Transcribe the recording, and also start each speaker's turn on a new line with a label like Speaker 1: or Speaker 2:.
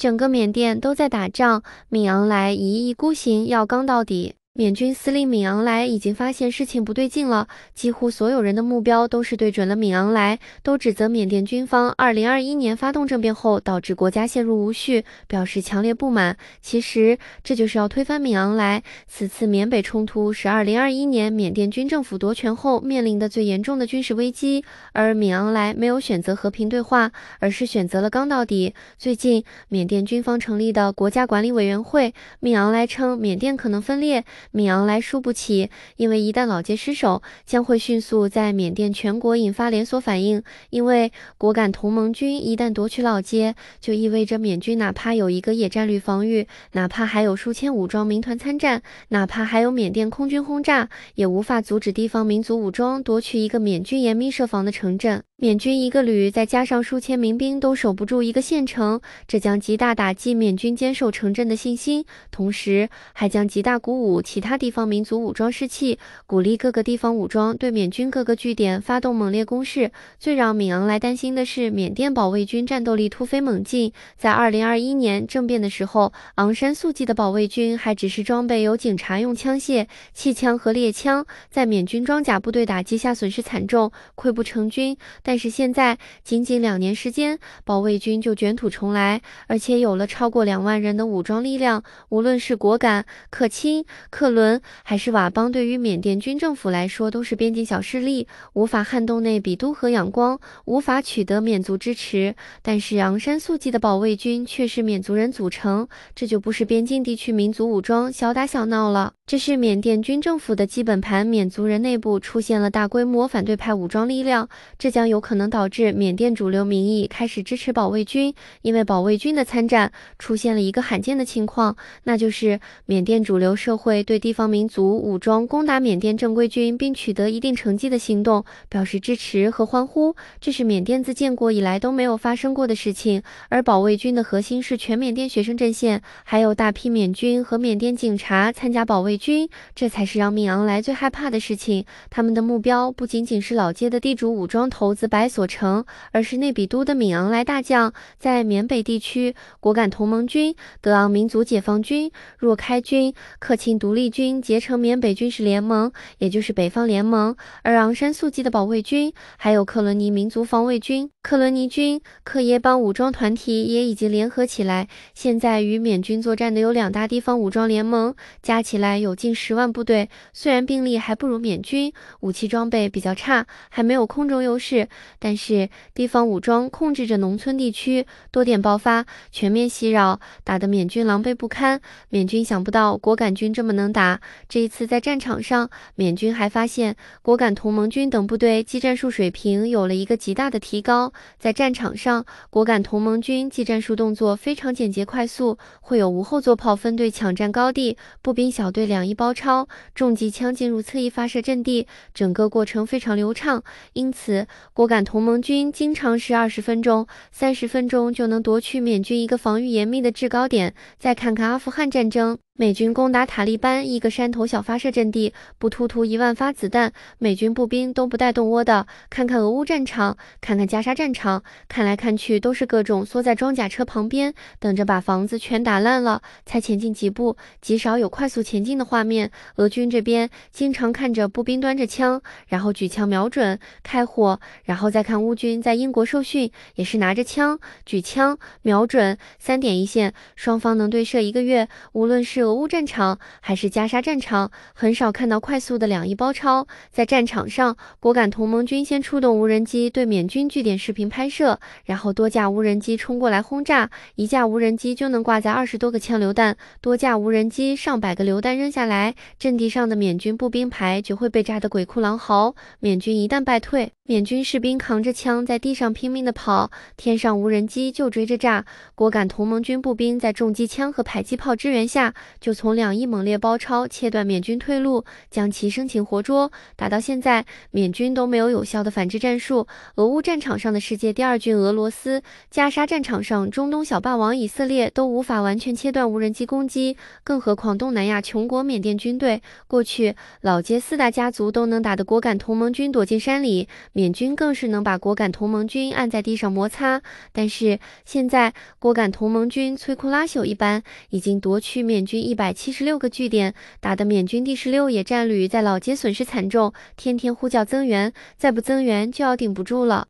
Speaker 1: 整个缅甸都在打仗，敏昂莱一意孤行，要刚到底。缅军司令敏昂莱已经发现事情不对劲了，几乎所有人的目标都是对准了敏昂莱，都指责缅甸军方。二零二一年发动政变后，导致国家陷入无序，表示强烈不满。其实这就是要推翻敏昂莱。此次缅北冲突是二零二一年缅甸军政府夺权后面临的最严重的军事危机，而敏昂莱没有选择和平对话，而是选择了刚到底。最近，缅甸军方成立的国家管理委员会，敏昂莱称缅甸可能分裂。米昂莱输不起，因为一旦老街失守，将会迅速在缅甸全国引发连锁反应。因为果敢同盟军一旦夺取老街，就意味着缅军哪怕有一个野战旅防御，哪怕还有数千武装民团参战，哪怕还有缅甸空军轰炸，也无法阻止地方民族武装夺取一个缅军严密设防的城镇。缅军一个旅再加上数千民兵都守不住一个县城，这将极大打击缅军坚守城镇的信心，同时还将极大鼓舞其他地方民族武装士气，鼓励各个地方武装对缅军各个据点发动猛烈攻势。最让敏昂莱担心的是，缅甸保卫军战斗力突飞猛进。在2021年政变的时候，昂山素季的保卫军还只是装备有警察用枪械、气枪和猎枪，在缅军装甲部队打击下损失惨重，溃不成军。但是现在，仅仅两年时间，保卫军就卷土重来，而且有了超过两万人的武装力量。无论是果敢、克钦、克伦，还是佤邦，对于缅甸军政府来说都是边境小势力，无法撼动内比都和仰光，无法取得缅族支持。但是昂山素季的保卫军却是缅族人组成，这就不是边境地区民族武装小打小闹了。这是缅甸军政府的基本盘，缅族人内部出现了大规模反对派武装力量，这将有可能导致缅甸主流民意开始支持保卫军，因为保卫军的参战出现了一个罕见的情况，那就是缅甸主流社会对地方民族武装攻打缅甸正规军并取得一定成绩的行动表示支持和欢呼，这是缅甸自建国以来都没有发生过的事情。而保卫军的核心是全缅甸学生阵线，还有大批缅军和缅甸警察参加保卫。军，这才是让敏昂莱最害怕的事情。他们的目标不仅仅是老街的地主武装头子白所成，而是内比都的敏昂莱大将。在缅北地区，果敢同盟军、德昂民族解放军、若开军、克钦独立军结成缅北军事联盟，也就是北方联盟。而昂山素季的保卫军，还有克伦尼民族防卫军、克伦尼军、克耶邦武装团体也已经联合起来。现在与缅军作战的有两大地方武装联盟，加起来有。有近十万部队，虽然兵力还不如缅军，武器装备比较差，还没有空中优势，但是地方武装控制着农村地区，多点爆发，全面袭扰，打得缅军狼狈不堪。缅军想不到果敢军这么能打。这一次在战场上，缅军还发现果敢同盟军等部队技战术水平有了一个极大的提高。在战场上，果敢同盟军技战术动作非常简洁快速，会有无后座炮分队抢占高地，步兵小队两。两翼包抄，重机枪进入侧翼发射阵地，整个过程非常流畅，因此果敢同盟军经常是二十分钟、三十分钟就能夺取缅军一个防御严密的制高点。再看看阿富汗战争。美军攻打塔利班一个山头小发射阵地，不突突一万发子弹，美军步兵都不带动窝的。看看俄乌战场，看看加沙战场，看来看去都是各种缩在装甲车旁边，等着把房子全打烂了才前进几步，极少有快速前进的画面。俄军这边经常看着步兵端着枪，然后举枪瞄准开火，然后再看乌军在英国受训，也是拿着枪举枪瞄准三点一线，双方能对射一个月，无论是。俄乌战场还是加沙战场，很少看到快速的两翼包抄。在战场上，果敢同盟军先出动无人机对缅军据点视频拍摄，然后多架无人机冲过来轰炸，一架无人机就能挂在二十多个枪榴弹，多架无人机上百个榴弹扔下来，阵地上的缅军步兵排就会被炸得鬼哭狼嚎。缅军一旦败退，缅军士兵扛着枪在地上拼命地跑，天上无人机就追着炸。果敢同盟军步兵在重机枪和迫击炮支援下。就从两翼猛烈包抄，切断缅军退路，将其生擒活捉。打到现在，缅军都没有有效的反制战术。俄乌战场上的世界第二军俄罗斯，加沙战场上中东小霸王以色列都无法完全切断无人机攻击，更何况东南亚穷国缅甸军队？过去老街四大家族都能打得果敢同盟军躲进山里，缅军更是能把果敢同盟军按在地上摩擦。但是现在，果敢同盟军摧枯拉朽一般，已经夺取缅军。一百七十六个据点打得缅军第十六野战旅在老街损失惨重，天天呼叫增援，再不增援就要顶不住了。